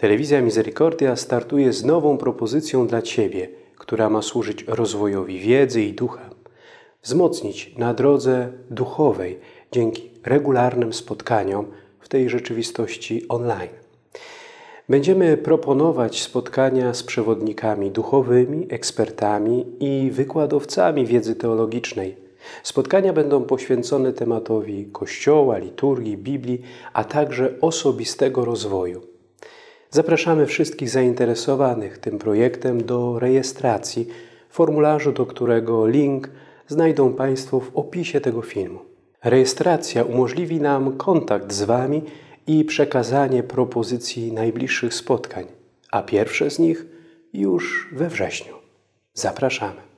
Telewizja Misericordia startuje z nową propozycją dla Ciebie, która ma służyć rozwojowi wiedzy i ducha. Wzmocnić na drodze duchowej dzięki regularnym spotkaniom w tej rzeczywistości online. Będziemy proponować spotkania z przewodnikami duchowymi, ekspertami i wykładowcami wiedzy teologicznej. Spotkania będą poświęcone tematowi Kościoła, liturgii, Biblii, a także osobistego rozwoju. Zapraszamy wszystkich zainteresowanych tym projektem do rejestracji, formularzu do którego link znajdą Państwo w opisie tego filmu. Rejestracja umożliwi nam kontakt z Wami i przekazanie propozycji najbliższych spotkań, a pierwsze z nich już we wrześniu. Zapraszamy.